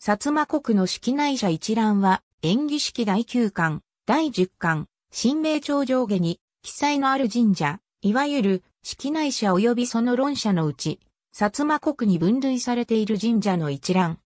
薩摩国の式内社一覧は、演技式第9巻、第10巻、新名朝上下に、記載のある神社、いわゆる、式内社及びその論者のうち、薩摩国に分類されている神社の一覧。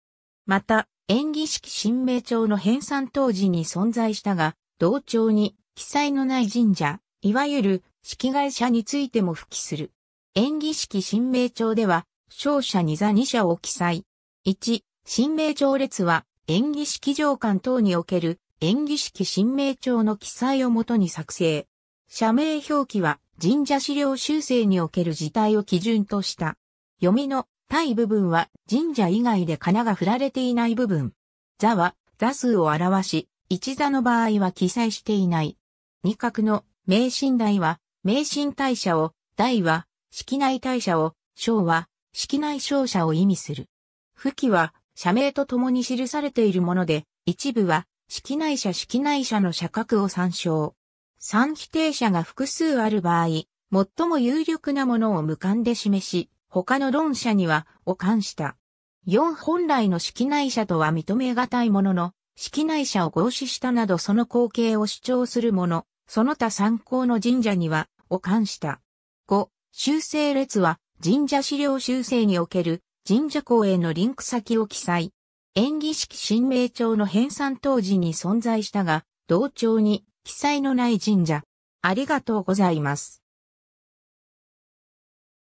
また、演技式新名朝の編纂当時に存在したが、同調に、記載のない神社、いわゆる、式外社についても付記する。演技式新名朝では、勝者に座二者を記載。1、神明帳列は演技式上官等における演技式神明帳の記載をもとに作成。社名表記は神社資料修正における事態を基準とした。読みの対部分は神社以外で仮名が振られていない部分。座は座数を表し、一座の場合は記載していない。二角の名神台は名神大社を、大は式内大社を、章は式内小社を意味する。不記は社名とともに記されているもので、一部は、式内社式内社の社格を参照。三否定者が複数ある場合、最も有力なものを無観で示し、他の論者には、を冠した。4本来の式内者とは認めがたいものの、式内者を合祀したなどその光景を主張する者、その他参考の神社には、を冠した。5、修正列は、神社資料修正における、神社校へのリンク先を記載。演技式神明帳の編纂当時に存在したが、同調に記載のない神社。ありがとうございます。